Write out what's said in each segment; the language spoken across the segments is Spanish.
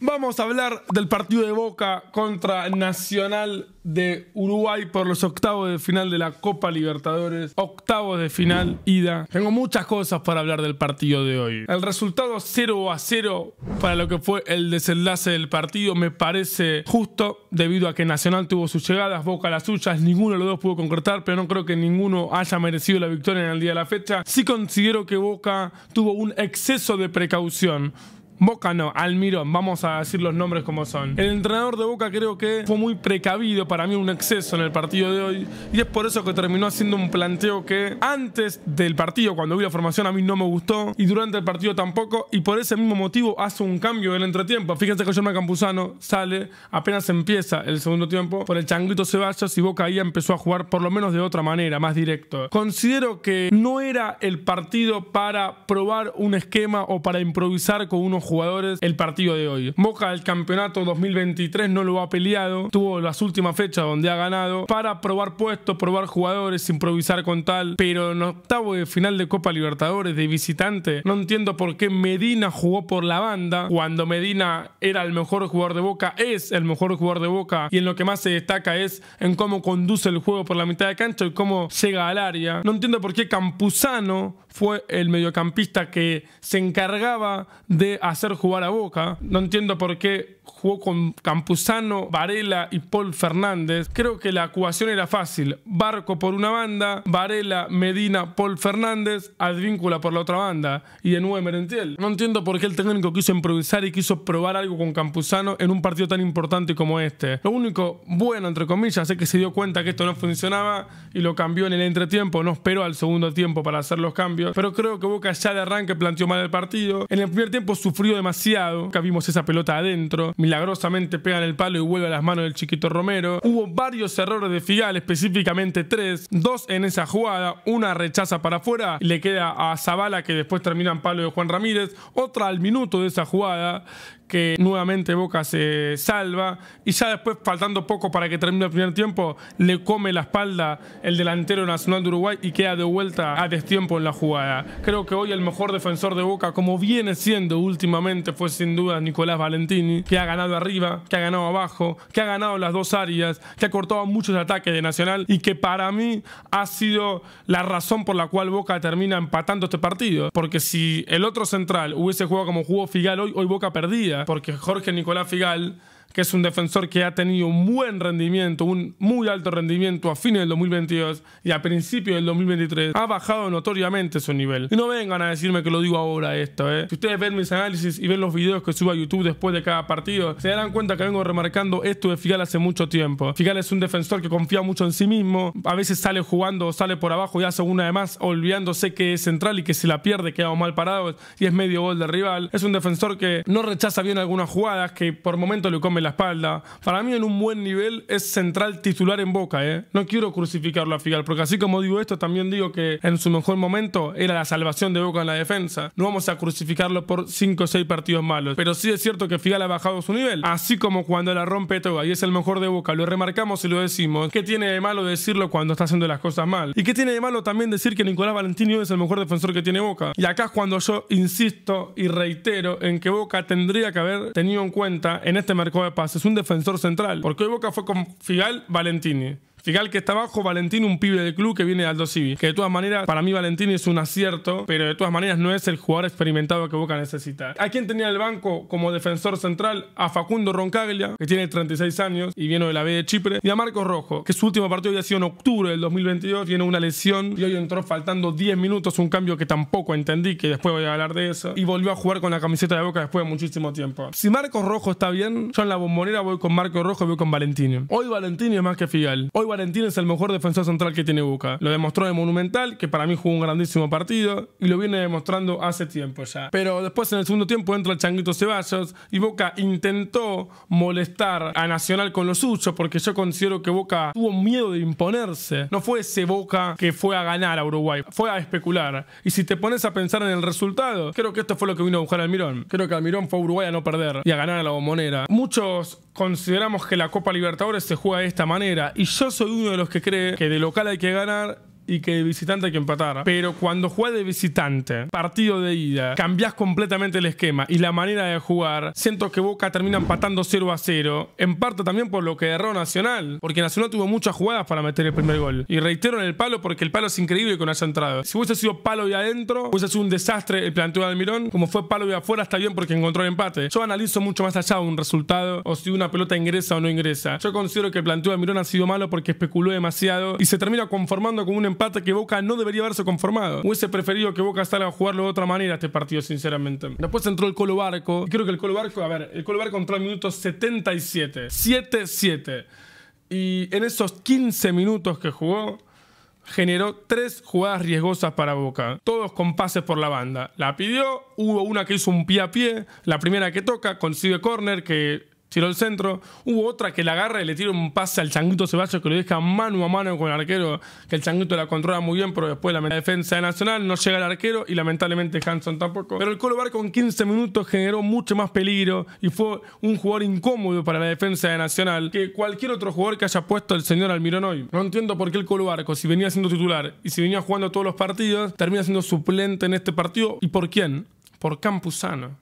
Vamos a hablar del partido de Boca contra Nacional de Uruguay por los octavos de final de la Copa Libertadores. Octavos de final, ida. Tengo muchas cosas para hablar del partido de hoy. El resultado 0 a 0 para lo que fue el desenlace del partido me parece justo debido a que Nacional tuvo sus llegadas, Boca las suyas, ninguno de los dos pudo concretar, pero no creo que ninguno haya merecido la victoria en el día de la fecha. Sí considero que Boca tuvo un exceso de precaución Boca no, Almirón, vamos a decir los nombres como son. El entrenador de Boca creo que fue muy precavido, para mí un exceso en el partido de hoy, y es por eso que terminó haciendo un planteo que antes del partido, cuando vi la formación, a mí no me gustó, y durante el partido tampoco, y por ese mismo motivo hace un cambio en el entretiempo. Fíjense que Jorma Campuzano sale, apenas empieza el segundo tiempo, por el changuito Ceballos y Boca ahí empezó a jugar por lo menos de otra manera, más directo. Considero que no era el partido para probar un esquema o para improvisar con unos jugadores el partido de hoy. Boca el campeonato 2023 no lo ha peleado, tuvo las últimas fechas donde ha ganado para probar puestos, probar jugadores, improvisar con tal, pero en octavo de final de Copa Libertadores de visitante, no entiendo por qué Medina jugó por la banda cuando Medina era el mejor jugador de Boca, es el mejor jugador de Boca y en lo que más se destaca es en cómo conduce el juego por la mitad de cancha y cómo llega al área. No entiendo por qué Campuzano fue el mediocampista que se encargaba de hacer hacer jugar a Boca. No entiendo por qué jugó con Campuzano, Varela y Paul Fernández. Creo que la acuación era fácil. Barco por una banda, Varela, Medina, Paul Fernández, Advíncula por la otra banda y de nuevo Merentiel. No entiendo por qué el técnico quiso improvisar y quiso probar algo con Campuzano en un partido tan importante como este. Lo único bueno, entre comillas, es que se dio cuenta que esto no funcionaba y lo cambió en el entretiempo. No esperó al segundo tiempo para hacer los cambios. Pero creo que Boca ya de arranque planteó mal el partido. En el primer tiempo sufrió demasiado. Acá vimos esa pelota adentro. Milagrosamente pegan el palo y vuelve a las manos del chiquito Romero. Hubo varios errores de Figal, específicamente tres. Dos en esa jugada. Una rechaza para afuera y le queda a Zavala que después termina en palo de Juan Ramírez. Otra al minuto de esa jugada que nuevamente Boca se salva y ya después, faltando poco para que termine el primer tiempo, le come la espalda el delantero nacional de Uruguay y queda de vuelta a destiempo en la jugada. Creo que hoy el mejor defensor de Boca, como viene siendo últimamente, fue sin duda Nicolás Valentini, que ha ganado arriba, que ha ganado abajo, que ha ganado las dos áreas, que ha cortado muchos ataques de Nacional y que para mí ha sido la razón por la cual Boca termina empatando este partido. Porque si el otro central hubiese jugado como jugó Figal hoy, hoy Boca perdía. Porque Jorge Nicolás Figal que es un defensor que ha tenido un buen rendimiento, un muy alto rendimiento a fines del 2022 y a principios del 2023, ha bajado notoriamente su nivel. Y no vengan a decirme que lo digo ahora esto, ¿eh? Si ustedes ven mis análisis y ven los videos que subo a YouTube después de cada partido, se darán cuenta que vengo remarcando esto de Figal hace mucho tiempo. Figal es un defensor que confía mucho en sí mismo, a veces sale jugando, sale por abajo y hace una de más, olvidándose que es central y que se la pierde queda mal parado y es medio gol del rival. Es un defensor que no rechaza bien algunas jugadas, que por momentos le come la espalda. Para mí, en un buen nivel, es central titular en boca, ¿eh? No quiero crucificarlo a Figal, porque así como digo esto, también digo que en su mejor momento era la salvación de boca en la defensa. No vamos a crucificarlo por 5 o 6 partidos malos. Pero sí es cierto que Figal ha bajado su nivel, así como cuando la rompe todo y es el mejor de boca. Lo remarcamos y lo decimos. ¿Qué tiene de malo decirlo cuando está haciendo las cosas mal? ¿Y qué tiene de malo también decir que Nicolás Valentino es el mejor defensor que tiene boca? Y acá es cuando yo insisto y reitero en que Boca tendría que haber tenido en cuenta en este mercado de es un defensor central. Porque hoy Boca fue con Fial Valentini que está abajo Valentín, un pibe del club que viene de Aldo Civi. Que de todas maneras, para mí Valentín es un acierto, pero de todas maneras no es el jugador experimentado que Boca necesita. ¿A quien tenía el banco como defensor central? A Facundo Roncaglia, que tiene 36 años y viene de la B de Chipre. Y a Marcos Rojo, que su último partido había sido en octubre del 2022, tiene una lesión y hoy entró faltando 10 minutos, un cambio que tampoco entendí, que después voy a hablar de eso. Y volvió a jugar con la camiseta de Boca después de muchísimo tiempo. Si Marcos Rojo está bien, yo en la bombonera voy con Marcos Rojo y voy con Valentín. Hoy Valentín es más que Figal. Hoy Valentín es el mejor defensor central que tiene Boca. Lo demostró de Monumental, que para mí jugó un grandísimo partido y lo viene demostrando hace tiempo ya. Pero después en el segundo tiempo entra el Changuito Ceballos y Boca intentó molestar a Nacional con lo suyo porque yo considero que Boca tuvo miedo de imponerse. No fue ese Boca que fue a ganar a Uruguay, fue a especular. Y si te pones a pensar en el resultado, creo que esto fue lo que vino a buscar Almirón. Creo que Almirón fue a Uruguay a no perder y a ganar a la bombonera. Muchos consideramos que la Copa Libertadores se juega de esta manera y yo soy uno de los que cree que de local hay que ganar y que de visitante que empatara. Pero cuando juega de visitante, partido de ida, cambias completamente el esquema y la manera de jugar. Siento que Boca termina empatando 0 a 0. En parte también por lo que erró Nacional. Porque Nacional tuvo muchas jugadas para meter el primer gol. Y reitero en el palo porque el palo es increíble que no haya entrado. Si hubiese sido palo y adentro, hubiese sido un desastre el planteo de Almirón. Como fue palo y afuera, está bien porque encontró el empate. Yo analizo mucho más allá de un resultado o si una pelota ingresa o no ingresa. Yo considero que el planteo de Almirón ha sido malo porque especuló demasiado y se termina conformando con un empate empate que Boca no debería haberse conformado. Hubiese preferido que Boca estara a jugarlo de otra manera este partido, sinceramente. Después entró el Colo Barco. Y creo que el Colo Barco, a ver, el Colo Barco entró al minuto 77. 7-7. Y en esos 15 minutos que jugó, generó tres jugadas riesgosas para Boca, todos con pases por la banda. La pidió, hubo una que hizo un pie a pie, la primera que toca, consigue córner, que tiró el centro. Hubo otra que la agarra y le tira un pase al Changuito Ceballos que lo deja mano a mano con el arquero, que el Changuito la controla muy bien, pero después la defensa de Nacional no llega al arquero y lamentablemente Hanson tampoco. Pero el Colo Barco en 15 minutos generó mucho más peligro y fue un jugador incómodo para la defensa de Nacional que cualquier otro jugador que haya puesto el señor Almirón hoy. No entiendo por qué el Colo Barco, si venía siendo titular y si venía jugando todos los partidos, termina siendo suplente en este partido. ¿Y por quién? Por Campuzano.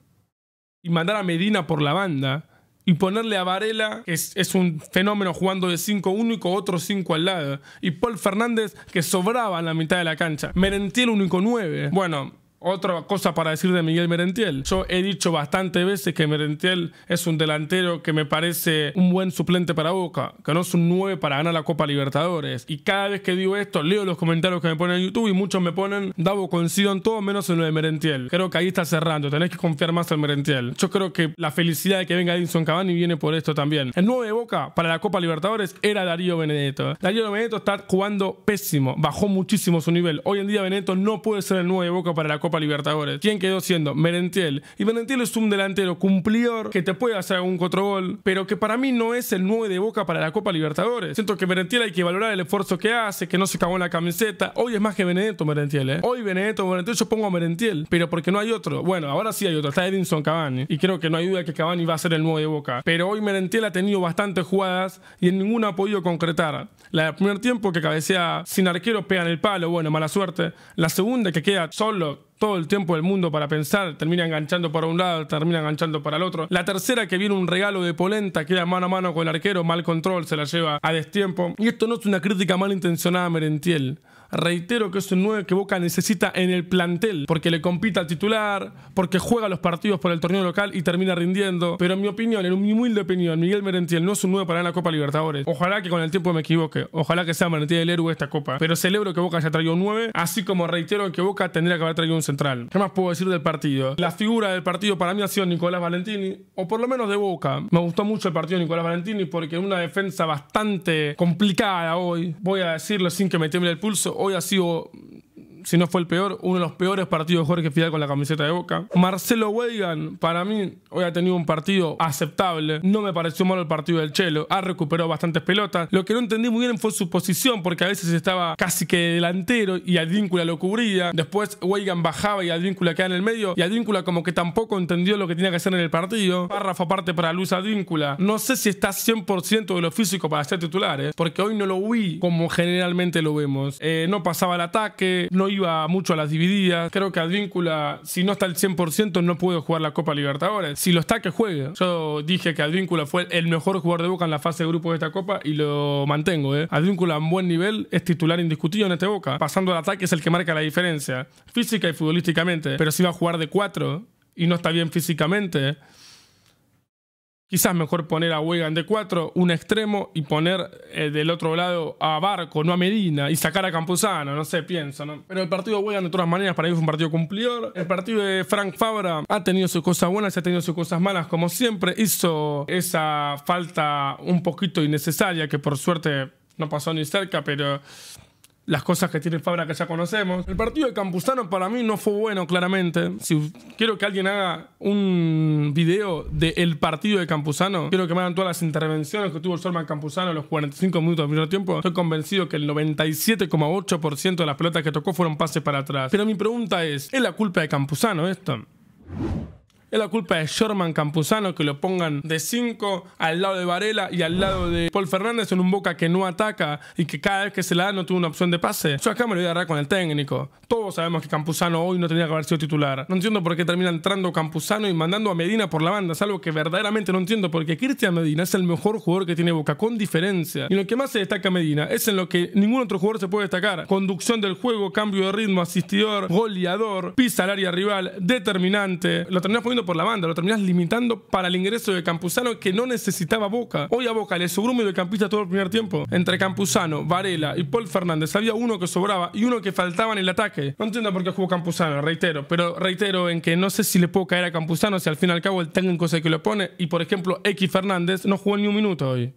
Y mandar a Medina por la banda y ponerle a Varela, que es, un fenómeno jugando de 5 único, otro 5 al lado, y Paul Fernández, que sobraba en la mitad de la cancha. Merentiel único 9. Bueno, otra cosa para decir de Miguel Merentiel. Yo he dicho bastantes veces que Merentiel es un delantero que me parece un buen suplente para Boca, que no es un 9 para ganar la Copa Libertadores. Y cada vez que digo esto, leo los comentarios que me ponen en YouTube y muchos me ponen, Davo, coincido en todo menos en lo de Merentiel. Creo que ahí está cerrando, tenés que confiar más en Merentiel. Yo creo que la felicidad de que venga Edinson Cavani viene por esto también. El 9 de Boca para la Copa Libertadores era Darío Benedetto. Darío Benedetto está jugando pésimo, bajó muchísimo su nivel. Hoy en día Benedetto no puede ser el 9 de Boca para la Copa Libertadores, ¿quién quedó siendo Merentiel. Y Merentiel es un delantero cumplidor que te puede hacer algún gol, pero que para mí no es el 9 de boca para la Copa Libertadores. Siento que Merentiel hay que valorar el esfuerzo que hace, que no se cagó en la camiseta. Hoy es más que Benedetto Merentiel, ¿eh? Hoy Benedetto Merentiel, yo pongo a Merentiel, pero porque no hay otro. Bueno, ahora sí hay otro, está Edinson Cavani. Y creo que no hay duda que Cavani va a ser el 9 de boca. Pero hoy Merentiel ha tenido bastantes jugadas y en ninguna ha podido concretar. La del primer tiempo que cabecea sin arquero, pega en el palo, bueno, mala suerte. La segunda que queda solo todo el tiempo del mundo para pensar, termina enganchando para un lado, termina enganchando para el otro. La tercera que viene un regalo de polenta, queda mano a mano con el arquero, mal control, se la lleva a destiempo. Y esto no es una crítica malintencionada a Merentiel. Reitero que es un 9 que Boca necesita en el plantel, porque le compita al titular, porque juega los partidos por el torneo local y termina rindiendo. Pero en mi opinión, en mi humilde opinión, Miguel Merentiel no es un 9 para la Copa Libertadores. Ojalá que con el tiempo me equivoque. Ojalá que sea Merentiel el héroe de esta Copa. Pero celebro que Boca haya traído un 9, así como reitero que Boca tendría que haber traído un central. ¿Qué más puedo decir del partido? La figura del partido para mí ha sido Nicolás Valentini, o por lo menos de Boca. Me gustó mucho el partido de Nicolás Valentini porque una defensa bastante complicada hoy, voy a decirlo sin que me tiemble el pulso, og assim sier si no fue el peor, uno de los peores partidos de Jorge Fidal con la camiseta de Boca. Marcelo Weigan, para mí, hoy ha tenido un partido aceptable. No me pareció malo el partido del Chelo. Ha recuperado bastantes pelotas. Lo que no entendí muy bien fue su posición, porque a veces estaba casi que delantero y adíncula lo cubría. Después Weigan bajaba y Advíncula quedaba en el medio. Y Advíncula como que tampoco entendió lo que tenía que hacer en el partido. Párrafo aparte para Luz Adíncula. No sé si está 100% de lo físico para ser titulares, ¿eh? porque hoy no lo vi como generalmente lo vemos. Eh, no pasaba el ataque, no iba iba mucho a las divididas. Creo que Advíncula, si no está al 100%, no puede jugar la Copa Libertadores. Si lo está, que juegue. Yo dije que Advíncula fue el mejor jugador de Boca en la fase de grupos de esta Copa y lo mantengo. ¿eh? Advíncula en buen nivel es titular indiscutido en este Boca. Pasando al ataque es el que marca la diferencia, física y futbolísticamente. Pero si va a jugar de 4 y no está bien físicamente Quizás mejor poner a Wigan de 4, un extremo, y poner eh, del otro lado a Barco, no a Medina, y sacar a Campuzano, no sé, pienso, ¿no? Pero el partido de de todas maneras, para mí fue un partido cumplidor. El partido de Frank Fabra ha tenido sus cosas buenas y ha tenido sus cosas malas, como siempre. Hizo esa falta un poquito innecesaria, que por suerte no pasó ni cerca, pero las cosas que tiene Fabra que ya conocemos. El partido de Campuzano para mí no fue bueno, claramente. Si quiero que alguien haga un video del partido de Campuzano, quiero que me hagan todas las intervenciones que tuvo el Solman Campuzano en los 45 minutos del primer tiempo. Estoy convencido que el 97,8% de las pelotas que tocó fueron pases para atrás. Pero mi pregunta es, ¿es la culpa de Campuzano esto? Es la culpa de Sherman Campuzano que lo pongan de 5 al lado de Varela y al lado de Paul Fernández en un Boca que no ataca y que cada vez que se la da no tuvo una opción de pase. Yo acá me lo voy a agarrar con el técnico. Todos sabemos que Campuzano hoy no tenía que haber sido titular. No entiendo por qué termina entrando Campuzano y mandando a Medina por la banda. Es algo que verdaderamente no entiendo porque Cristian Medina es el mejor jugador que tiene Boca, con diferencia. Y lo que más se destaca Medina es en lo que ningún otro jugador se puede destacar. Conducción del juego, cambio de ritmo, asistidor, goleador, pisa al área rival, determinante. Lo terminas por la banda, lo terminás limitando para el ingreso de Campuzano que no necesitaba Boca. Hoy a Boca le sobró un campista todo el primer tiempo. Entre Campuzano, Varela y Paul Fernández había uno que sobraba y uno que faltaba en el ataque. No entiendo por qué jugó Campuzano, reitero, pero reitero en que no sé si le puedo caer a Campuzano si al fin y al cabo el técnico es que lo pone y por ejemplo X Fernández no jugó ni un minuto hoy.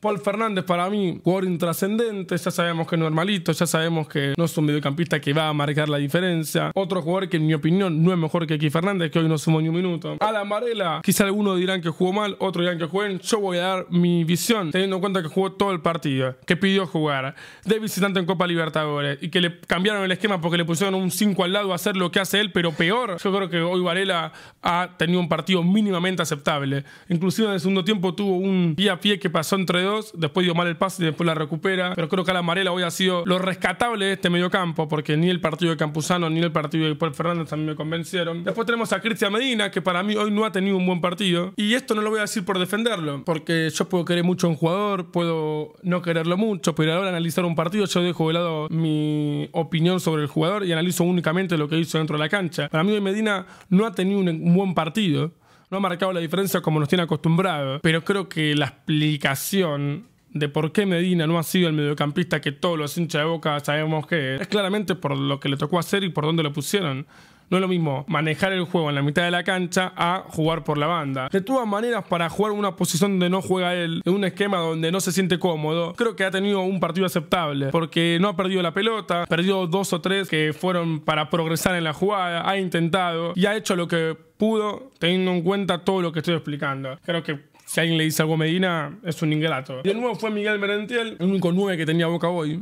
Paul Fernández para mí, jugador intrascendente, ya sabemos que es normalito, ya sabemos que no es un mediocampista que va a marcar la diferencia. Otro jugador que en mi opinión no es mejor que Key Fernández, que hoy no sumó ni un minuto. Alan Varela, quizá algunos dirán que jugó mal, otros dirán que jueguen. Yo voy a dar mi visión, teniendo en cuenta que jugó todo el partido, que pidió jugar de visitante en Copa Libertadores y que le cambiaron el esquema porque le pusieron un 5 al lado a hacer lo que hace él, pero peor. Yo creo que hoy Varela ha tenido un partido mínimamente aceptable. Inclusive en el segundo tiempo tuvo un pie a pie que pasó entre dos después dio mal el pase y después la recupera. Pero creo que la Amarela hoy ha sido lo rescatable de este mediocampo, porque ni el partido de Campuzano ni el partido de Paul Fernández también me convencieron. Después tenemos a Cristian Medina, que para mí hoy no ha tenido un buen partido. Y esto no lo voy a decir por defenderlo, porque yo puedo querer mucho a un jugador, puedo no quererlo mucho, pero ahora analizar un partido yo dejo de lado mi opinión sobre el jugador y analizo únicamente lo que hizo dentro de la cancha. Para mí hoy Medina no ha tenido un buen partido no ha marcado la diferencia como nos tiene acostumbrado. Pero creo que la explicación de por qué Medina no ha sido el mediocampista que todos los hinchas de boca sabemos que es, es claramente por lo que le tocó hacer y por dónde lo pusieron. No es lo mismo manejar el juego en la mitad de la cancha a jugar por la banda. De todas maneras, para jugar una posición donde no juega él, en un esquema donde no se siente cómodo, creo que ha tenido un partido aceptable, porque no ha perdido la pelota, perdió dos o tres que fueron para progresar en la jugada, ha intentado y ha hecho lo que pudo teniendo en cuenta todo lo que estoy explicando. Creo que si alguien le dice algo a Medina, es un ingrato. De nuevo fue Miguel Merentiel, el único 9 que tenía Boca hoy.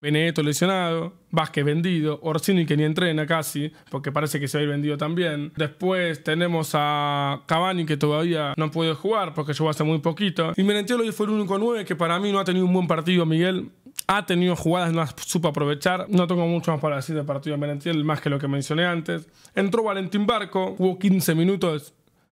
Benedetto lesionado, Vázquez vendido, Orsini que ni entrena casi, porque parece que se va a ir vendido también. Después tenemos a Cavani que todavía no ha podido jugar porque llegó hace muy poquito. Y Merentiel fue el único 9 que para mí no ha tenido un buen partido, Miguel. Ha tenido jugadas, no las supo aprovechar. No tengo mucho más para decir del partido de Merentiel, más que lo que mencioné antes. Entró Valentín Barco, jugó 15 minutos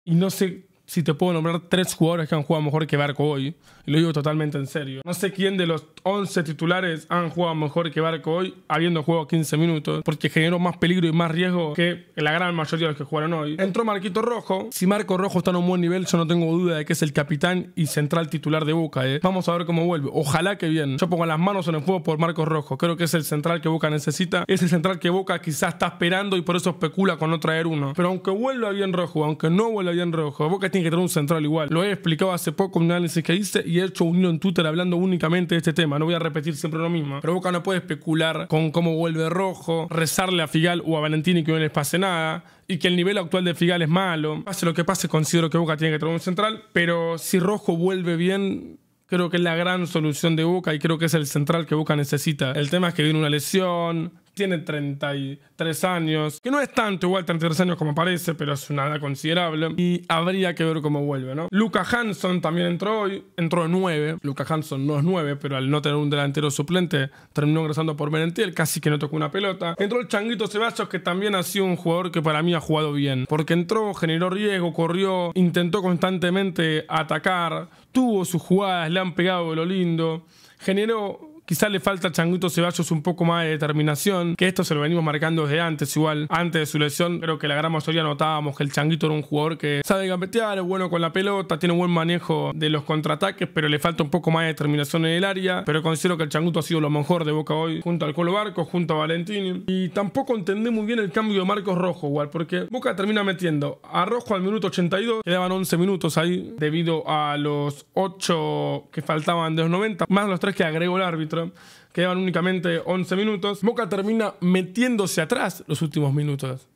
y no sé si te puedo nombrar tres jugadores que han jugado mejor que Barco hoy, y lo digo totalmente en serio. No sé quién de los 11 titulares han jugado mejor que Barco hoy, habiendo jugado 15 minutos, porque generó más peligro y más riesgo que la gran mayoría de los que jugaron hoy. Entró Marquito Rojo. Si Marco Rojo está en un buen nivel, yo no tengo duda de que es el capitán y central titular de Boca. ¿eh? Vamos a ver cómo vuelve. Ojalá que bien. Yo pongo las manos en el fuego por Marco Rojo. Creo que es el central que Boca necesita. Es el central que Boca quizás está esperando y por eso especula con no traer uno. Pero aunque vuelva bien Rojo, aunque no vuelva bien Rojo, Boca que tener un central igual. Lo he explicado hace poco en un análisis que hice y he hecho un hilo en Twitter hablando únicamente de este tema. No voy a repetir siempre lo mismo. Pero Boca no puede especular con cómo vuelve rojo, rezarle a Figal o a Valentini que no les pase nada y que el nivel actual de Figal es malo. Pase lo que pase, considero que Boca tiene que tener un central, pero si Rojo vuelve bien, creo que es la gran solución de Boca y creo que es el central que Boca necesita. El tema es que viene una lesión, tiene 33 años, que no es tanto igual 33 años como parece, pero es una edad considerable. Y habría que ver cómo vuelve, ¿no? Luca Hanson también entró hoy, entró 9. Lucas Hanson no es 9, pero al no tener un delantero suplente, terminó ingresando por Merentiel, casi que no tocó una pelota. Entró el Changuito Ceballos, que también ha sido un jugador que para mí ha jugado bien, porque entró, generó riesgo, corrió, intentó constantemente atacar, tuvo sus jugadas, le han pegado lo lindo generó Quizá le falta a Changuito Ceballos un poco más de determinación, que esto se lo venimos marcando desde antes igual. Antes de su lesión, creo que la gran mayoría notábamos que el Changuito era un jugador que sabe gambetear, es bueno con la pelota, tiene un buen manejo de los contraataques, pero le falta un poco más de determinación en el área. Pero considero que el Changuito ha sido lo mejor de Boca hoy, junto al Colo Barco, junto a Valentini. Y tampoco entendí muy bien el cambio de Marcos Rojo, igual, porque Boca termina metiendo a Rojo al minuto 82, quedaban 11 minutos ahí, debido a los 8 que faltaban de los 90, más los 3 que agregó el árbitro que Quedaban únicamente 11 minutos. Boca termina metiéndose atrás los últimos minutos.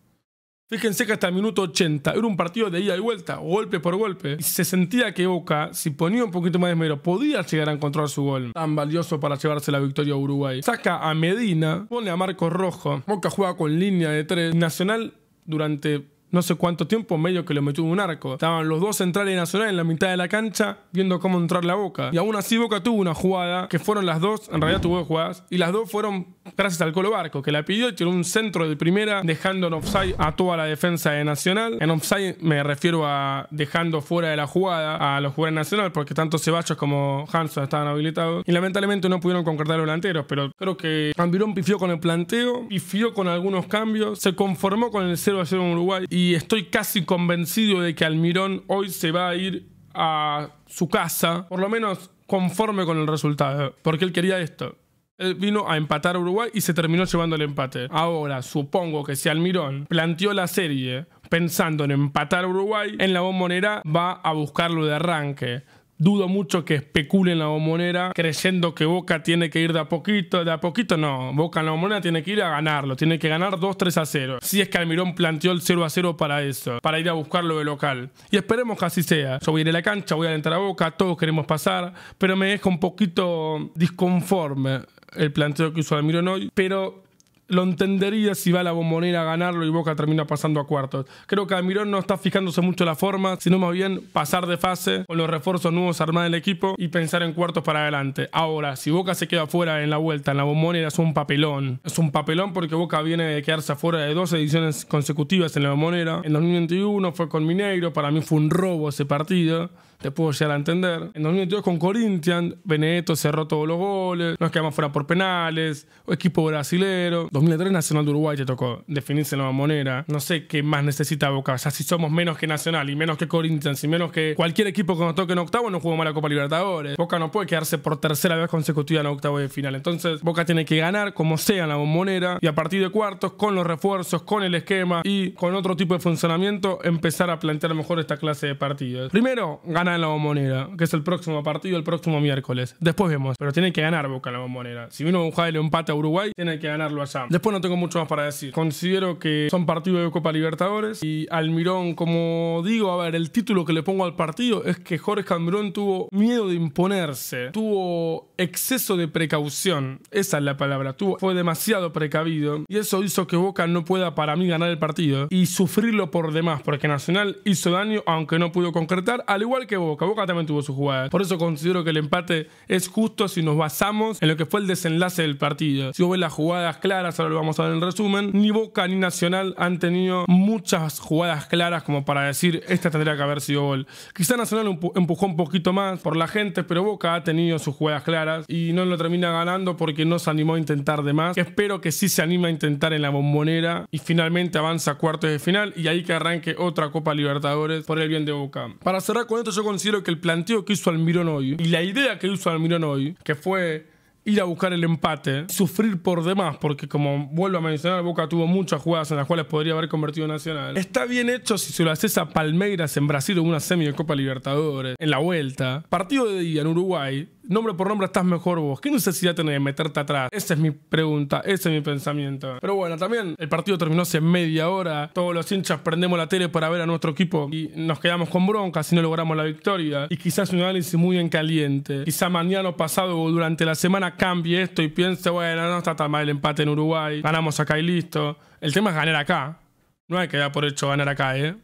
Fíjense que hasta el minuto 80 era un partido de ida y vuelta, golpe por golpe. Y se sentía que Boca, si ponía un poquito más de esmero, podía llegar a encontrar su gol. Tan valioso para llevarse la victoria a Uruguay. Saca a Medina, pone a Marcos Rojo. Boca juega con línea de 3. Nacional durante no sé cuánto tiempo, medio que lo metió un arco. Estaban los dos centrales nacionales en la mitad de la cancha viendo cómo entrar la Boca. Y aún así Boca tuvo una jugada, que fueron las dos, en realidad tuvo dos jugadas, y las dos fueron gracias al Colo Barco, que la pidió y tiró un centro de primera, dejando en offside a toda la defensa de Nacional. En offside me refiero a dejando fuera de la jugada a los jugadores nacional, porque tanto Ceballos como Hanson estaban habilitados. Y lamentablemente no pudieron concretar los delanteros, pero creo que Ambirón pifió con el planteo, pifió con algunos cambios, se conformó con el 0 0 en Uruguay y estoy casi convencido de que Almirón hoy se va a ir a su casa, por lo menos conforme con el resultado, porque él quería esto. Él vino a empatar a Uruguay y se terminó llevando el empate. Ahora, supongo que si Almirón planteó la serie pensando en empatar a Uruguay, en la bombonera va a buscarlo de arranque dudo mucho que especulen la homonera creyendo que Boca tiene que ir de a poquito, de a poquito no, Boca en la homonera tiene que ir a ganarlo, tiene que ganar 2-3 a 0. Si es que Almirón planteó el 0 a 0 para eso, para ir a buscarlo de local. Y esperemos que así sea. Yo voy a ir a la cancha, voy a alentar a Boca, todos queremos pasar, pero me deja un poquito disconforme el planteo que hizo Almirón hoy, pero lo entendería si va la bombonera a ganarlo y Boca termina pasando a cuartos. Creo que Almirón no está fijándose mucho la forma, sino más bien pasar de fase con los refuerzos nuevos armar el equipo y pensar en cuartos para adelante. Ahora, si Boca se queda fuera en la vuelta, en la bombonera es un papelón. Es un papelón porque Boca viene de quedarse afuera de dos ediciones consecutivas en la bombonera. En 2021 fue con Mineiro, para mí fue un robo ese partido puedo llegar a entender. En 2002 con Corinthians, Benedetto cerró todos los goles, nos quedamos fuera por penales, equipo brasilero. 2003 Nacional de Uruguay te tocó definirse en la moneda No sé qué más necesita Boca. O sea, si somos menos que Nacional y menos que Corinthians y menos que cualquier equipo que nos toque en octavo, no jugamos la Copa Libertadores. Boca no puede quedarse por tercera vez consecutiva en octavo de final. Entonces, Boca tiene que ganar como sea en la bombonera y a partir de cuartos, con los refuerzos, con el esquema y con otro tipo de funcionamiento, empezar a plantear mejor esta clase de partidos. Primero, ganar en la bombonera, que es el próximo partido, el próximo miércoles. Después vemos, pero tiene que ganar Boca en la bombonera. Si vino un el empate a Uruguay, tiene que ganarlo allá. Después no tengo mucho más para decir. Considero que son partidos de Copa Libertadores y Almirón, como digo, a ver, el título que le pongo al partido es que Jorge Almirón tuvo miedo de imponerse, tuvo exceso de precaución, esa es la palabra, tuvo, fue demasiado precavido y eso hizo que Boca no pueda para mí ganar el partido y sufrirlo por demás, porque Nacional hizo daño aunque no pudo concretar, al igual que Boca Boca también tuvo sus jugadas. Por eso considero que el empate es justo si nos basamos en lo que fue el desenlace del partido. Si hubo las jugadas claras, ahora lo vamos a ver en resumen, ni Boca ni Nacional han tenido muchas jugadas claras como para decir esta tendría que haber sido gol. Quizá Nacional empujó un poquito más por la gente, pero Boca ha tenido sus jugadas claras y no lo termina ganando porque no se animó a intentar de más. Espero que sí se anime a intentar en la bombonera y finalmente avanza a cuartos de final y ahí que arranque otra Copa Libertadores por el bien de Boca. Para cerrar con esto yo considero que el planteo que hizo Almirón hoy y la idea que hizo Almirón hoy, que fue ir a buscar el empate, sufrir por demás, porque como vuelvo a mencionar, Boca tuvo muchas jugadas en las cuales podría haber convertido Nacional. Está bien hecho si se lo haces a Palmeiras en Brasil en una semi de Copa Libertadores, en la vuelta. Partido de día en Uruguay, nombre por nombre estás mejor vos. ¿Qué necesidad tenés de meterte atrás? Esa es mi pregunta, ese es mi pensamiento. Pero bueno, también el partido terminó hace media hora. Todos los hinchas prendemos la tele para ver a nuestro equipo y nos quedamos con bronca si no logramos la victoria. Y quizás un análisis muy en caliente. Quizá mañana o pasado o durante la semana cambie esto y piense, bueno, no está tan mal el empate en Uruguay. Ganamos acá y listo. El tema es ganar acá. No hay que dar por hecho ganar acá, ¿eh?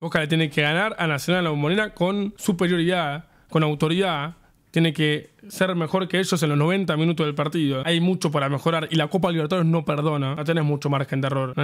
Boca le tiene que ganar a Nacional de la Bombonera con superioridad, con autoridad, tiene que ser mejor que ellos en los 90 minutos del partido. Hay mucho para mejorar y la Copa Libertadores no perdona. No tenés mucho margen de error.